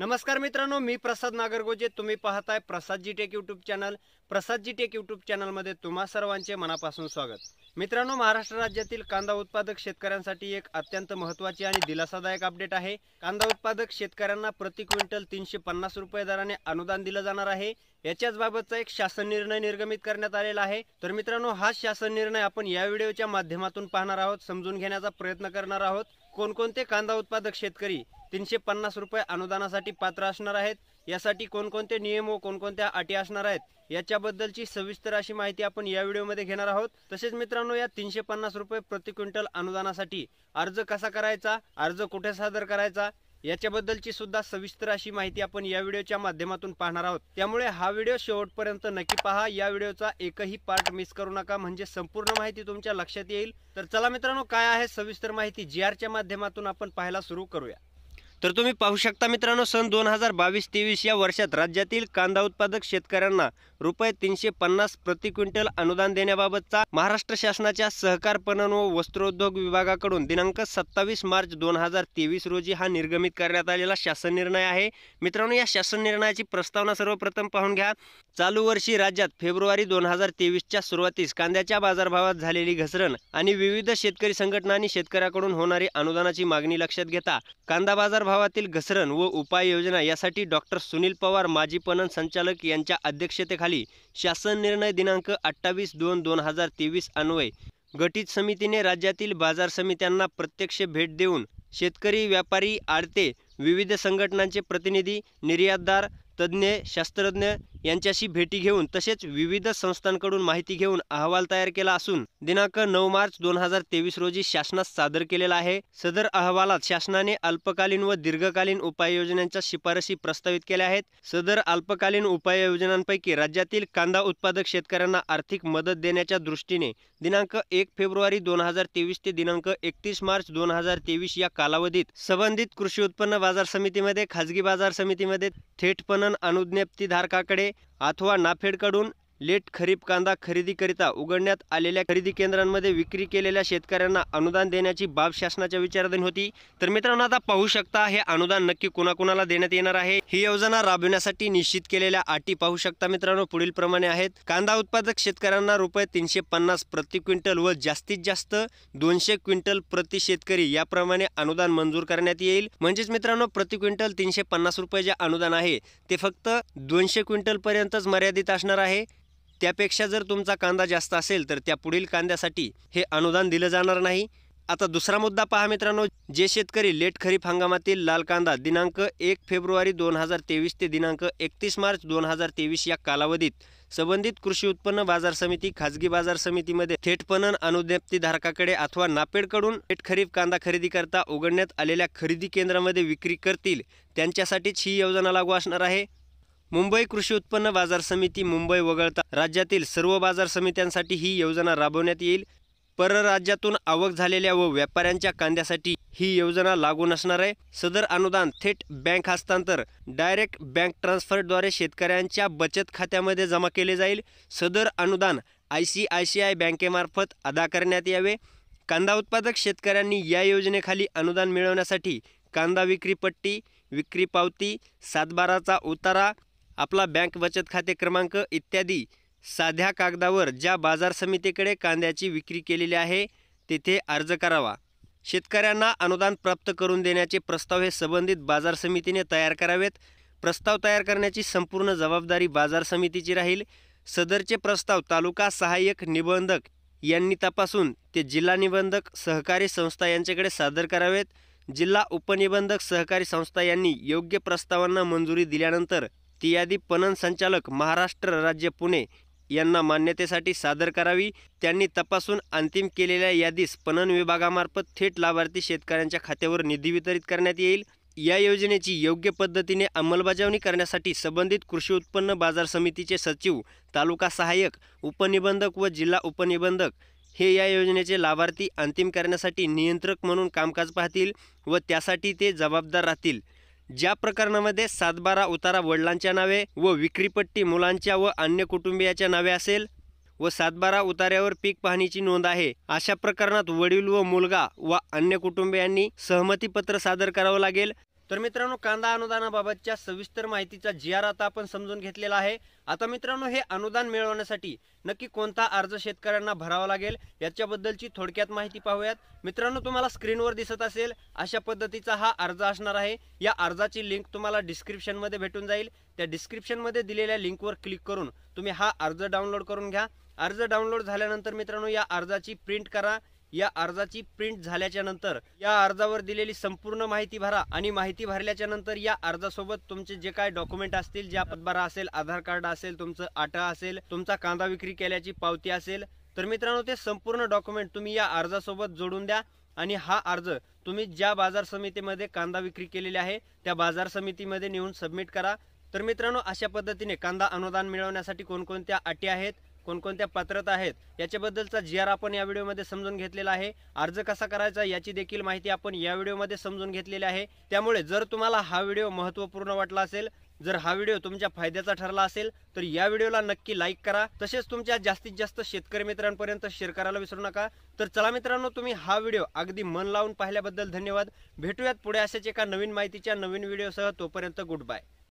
नमस्कार मित्रांनो मी प्रसाद नागरगोजे तुम्ही पाहताय G tech YouTube channel G tech YouTube चॅनलमध्ये तुम्हा सर्वांचे मनापासून स्वागत मित्रांनो महाराष्ट्र राज्यातील कांदा उत्पादक शेतकऱ्यांसाठी एक अत्यंत महत्त्वाची आणि दिलासादायक अपडेट आहे कांदा उत्पादक शेतकऱ्यांना प्रति क्विंटल तीनशे पन्नास रुपये दराने अनुदान दिलं जाणार आहे याच्याच बाबतचा एक शासन निर्णय निर्गमित करण्यात आलेला आहे तर मित्रांनो हा शासन निर्णय आपण या व्हिडिओच्या माध्यमातून पाहणार आहोत समजून घेण्याचा प्रयत्न करणार आहोत कोणकोणते कांदा उत्पादक शेतकरी तीनशे पन्नास रुपये अनुदानासाठी पात्र असणार आहेत यासाठी कोणकोणते नियम व कोणकोणत्या अटी असणार आहेत याच्याबद्दलची सविस्तर अशी माहिती आपण या व्हिडिओमध्ये घेणार आहोत तसेच मित्रांनो या तीनशे पन्नास रुपये प्रति क्विंटल अनुदानासाठी अर्ज कसा करायचा अर्ज कुठे सादर करायचा याच्याबद्दलची सुद्धा सविस्तर अशी माहिती आपण या व्हिडिओच्या माध्यमातून पाहणार आहोत त्यामुळे हा व्हिडिओ शेवटपर्यंत नक्की पहा या व्हिडिओचा एकही पार्ट मिस करू नका म्हणजे संपूर्ण माहिती तुमच्या लक्षात येईल तर चला मित्रांनो काय आहे सविस्तर माहिती जी आरच्या माध्यमातून आपण पाहायला सुरू करूया तर तुम्ही पाहू शकता मित्रांनो सन दोन हजार बावीस तेवीस या वर्षात राज्यातील कांदा उत्पादक शेतकऱ्यांना रुपये तीनशे पन्नास प्रति क्विंटल अनुदान देण्याबाबतचा महाराष्ट्र शासनाच्या सहकार पणन व वस्त्रोद्योग विभागाकडून दिनांक सत्तावीस मार्च दोन हजार तेवीस रोजी हा निर्गमित करण्यात आलेला शासन निर्णय आहे मित्रांनो या शासन निर्णयाची प्रस्तावना सर्वप्रथम पाहून घ्या चालू वर्षी राज्यात फेब्रुवारी दोन हजार तेवीसच्या सुरुवातीस कांद्याच्या बाजारभावात झालेली घसरण आणि विविध शेतकरी संघटनांनी शेतकऱ्याकडून होणारी अनुदानाची मागणी लक्षात घेता कांदा बाजारभावातील घसरण व उपाययोजना यासाठी डॉक्टर सुनील पवार माजी पणन संचालक यांच्या अध्यक्षतेखाली शासन निर्णय दिनांक अठ्ठावीस दोन दोन हजार तेवीस अन्वय गटित समितीने राज्यातील बाजार समित्यांना प्रत्यक्ष भेट देऊन शेतकरी व्यापारी आडते विविध संघटनांचे प्रतिनिधी निर्यातदार तज्ञ शास्त्रज्ञ यांच्याशी भेटी घेऊन तसेच विविध संस्थांकडून माहिती घेऊन अहवाल तयार केला असून दिनांक नऊ मार्च दोन हजार तेवीस रोजी शासनास सादर केलेला आहे सदर अहवालात शासनाने अल्पकालीन व दीर्घकालीन उपाययोजनांच्या शिफारशी प्रस्तावित केल्या आहेत सदर अल्पकालीन उपाययोजनांपैकी राज्यातील कांदा उत्पादक शेतकऱ्यांना आर्थिक मदत देण्याच्या दृष्टीने दिनांक एक फेब्रुवारी दोन हजार तेवीस ते दिनांक एकतीस मार्च दोन हजार तेवीस या कालावधीत संबंधित कृषी उत्पन्न बाजार समितीमध्ये खाजगी बाजार समितीमध्ये थेटपणे अनुज्ञप्तीधारकाकडे अथवा नाफेडकडून लेट खरीप कांदा खरेदीकरिता उघडण्यात आलेल्या खरेदी केंद्रांमध्ये विक्री केलेल्या शेतकऱ्यांना अनुदान देण्याची बाब शासनाच्या विचाराधीन होती तर मित्रांनो आता पाहू शकता हे अनुदान नक्की कोणाकोणाला देण्यात येणार आहे ही योजना राबविण्यासाठी निश्चित केलेल्या अटी पाहू शकता मित्रांनो पुढील प्रमाणे आहेत कांदा उत्पादक शेतकऱ्यांना रुपये तीनशे पन्नास प्रति क्विंटल व जास्तीत जास्त दोनशे क्विंटल प्रति शेतकरी याप्रमाणे अनुदान मंजूर करण्यात येईल म्हणजेच मित्रांनो प्रति क्विंटल तीनशे पन्नास रुपये जे अनुदान आहे ते फक्त दोनशे क्विंटल पर्यंतच मर्यादित असणार आहे त्यापेक्षा जर तुमचा कांदा जास्त असेल तर त्या पुढील कांद्यासाठी हे अनुदान दिलं जाणार नाही आता दुसरा मुद्दा पहा मित्रांनो जे शेतकरी लेट खरीप हंगामातील लाल कांदा दिनांक एक फेब्रुवारी दोन हजार तेवीस ते दिनांक एकतीस मार्च दोन हजार तेवीस या कालावधीत संबंधित कृषी उत्पन्न बाजार समिती खाजगी बाजार समितीमध्ये थेट पणन अनुज्ञप्तीधारकाकडे अथवा नापेडकडून थेट खरीप कांदा खरेदी करता उघडण्यात आलेल्या खरेदी केंद्रामध्ये विक्री करतील त्यांच्यासाठीच ही योजना लागू असणार आहे मुंबई कृषी उत्पन्न बाजार समिती मुंबई वगळता राज्यातील सर्व बाजार समित्यांसाठी ही योजना राबवण्यात येईल परराज्यातून आवक झालेल्या व व्यापाऱ्यांच्या कांद्यासाठी ही योजना लागू नसणार आहे सदर अनुदान थेट बँक हस्तांतर डायरेक्ट बँक ट्रान्स्फरद्वारे शेतकऱ्यांच्या बचत खात्यामध्ये जमा केले जाईल सदर अनुदान I C I C I बँकेमार्फत अदा करण्यात यावे कांदा उत्पादक शेतकऱ्यांनी या योजनेखाली अनुदान मिळवण्यासाठी कांदा विक्री पट्टी विक्री पावती सातबाराचा उतारा आपला बँक बचत खाते क्रमांक इत्यादी साध्या कागदावर ज्या बाजार समितीकडे कांद्याची विक्री केलेली आहे तेथे अर्ज करावा शेतकऱ्यांना अनुदान प्राप्त करून देण्याचे प्रस्ताव हे संबंधित बाजार समितीने तयार करावेत प्रस्ताव तयार करण्याची संपूर्ण जबाबदारी बाजार समितीची राहील सदरचे प्रस्ताव तालुका सहाय्यक निबंधक यांनी तपासून ते जिल्हा निबंधक सहकारी संस्था यांच्याकडे सादर करावेत जिल्हा उपनिबंधक सहकारी संस्था यांनी योग्य प्रस्तावांना मंजुरी दिल्यानंतर ती यादी पणन संचालक महाराष्ट्र राज्य पुणे यांना मान्यतेसाठी सादर करावी त्यांनी तपासून अंतिम केलेल्या यादीस पणन विभागामार्फत थेट लाभार्थी शेतकऱ्यांच्या खात्यावर निधी वितरित करण्यात येईल या योजनेची योग्य पद्धतीने अंमलबजावणी करण्यासाठी संबंधित कृषी उत्पन्न बाजार समितीचे सचिव तालुका सहाय्यक उपनिबंधक व जिल्हा उपनिबंधक हे या योजनेचे लाभार्थी अंतिम करण्यासाठी नियंत्रक म्हणून कामकाज पाहतील व त्यासाठी ते जबाबदार राहतील ज्या प्रकरणामध्ये सातबारा उतारा वडिलांच्या नावे व विक्रीपट्टी मुलांच्या व अन्य कुटुंबियाच्या नावे असेल व सातबारा उतार्यावर पीक पाहणीची नोंद आहे अशा प्रकरणात वडील व मुलगा व अन्य कुटुंबियांनी सहमतीपत्र सादर करावं लागेल तर मित्रांनो कांदा अनुदानाबाबतच्या सविस्तर माहितीचा जी आर आता आपण समजून घेतलेला आहे आता मित्रांनो हे अनुदान मिळवण्यासाठी नक्की कोणता अर्ज शेतकऱ्यांना भरावा लागेल याच्याबद्दलची थोडक्यात माहिती पाहूयात मित्रांनो तुम्हाला स्क्रीनवर दिसत असेल अशा पद्धतीचा हा अर्ज असणार आहे या अर्जाची लिंक तुम्हाला डिस्क्रिप्शनमध्ये भेटून जाईल त्या डिस्क्रिप्शनमध्ये दिलेल्या लिंकवर क्लिक करून तुम्ही हा अर्ज डाउनलोड करून घ्या अर्ज डाउनलोड झाल्यानंतर मित्रांनो या अर्जाची प्रिंट करा या अर्जाची प्रिंट झाल्याच्या नंतर या अर्जावर दिलेली संपूर्ण माहिती भरा आणि माहिती भरल्याच्या नंतर या अर्जासोबत तुमचे जे काय डॉक्युमेंट असतील ज्या पदभारा असेल आधार कार्ड असेल तुमचं आटा असेल तुमचा कांदा विक्री केल्याची पावती असेल तर मित्रांनो ते संपूर्ण डॉक्युमेंट तुम्ही या अर्जासोबत जोडून द्या आणि हा अर्ज तुम्ही ज्या बाजार समितीमध्ये कांदा विक्री केलेली आहे त्या बाजार समितीमध्ये नेऊन सबमिट करा तर मित्रांनो अशा पद्धतीने कांदा अनुदान मिळवण्यासाठी कोणकोणत्या अटी आहेत कोणकोणत्या पात्रता आहेत याच्याबद्दलचा जी आर आपण या व्हिडिओमध्ये समजून घेतलेला आहे अर्ज कसा करायचा याची देखील माहिती आपण या व्हिडिओमध्ये समजून घेतलेली आहे त्यामुळे जर तुम्हाला हा व्हिडिओ महत्त्वपूर्ण वाटला असेल जर हा व्हिडिओ तुमच्या फायद्याचा ठरला असेल तर या व्हिडिओला नक्की लाईक करा तसेच तुमच्या जास्तीत जास्त शेतकरी मित्रांपर्यंत शेअर करायला विसरू नका तर चला मित्रांनो तुम्ही हा व्हिडिओ अगदी मन लावून पाहिल्याबद्दल धन्यवाद भेटूयात पुढे अशाच एका नवीन माहितीच्या नवीन व्हिडिओसह तोपर्यंत गुड बाय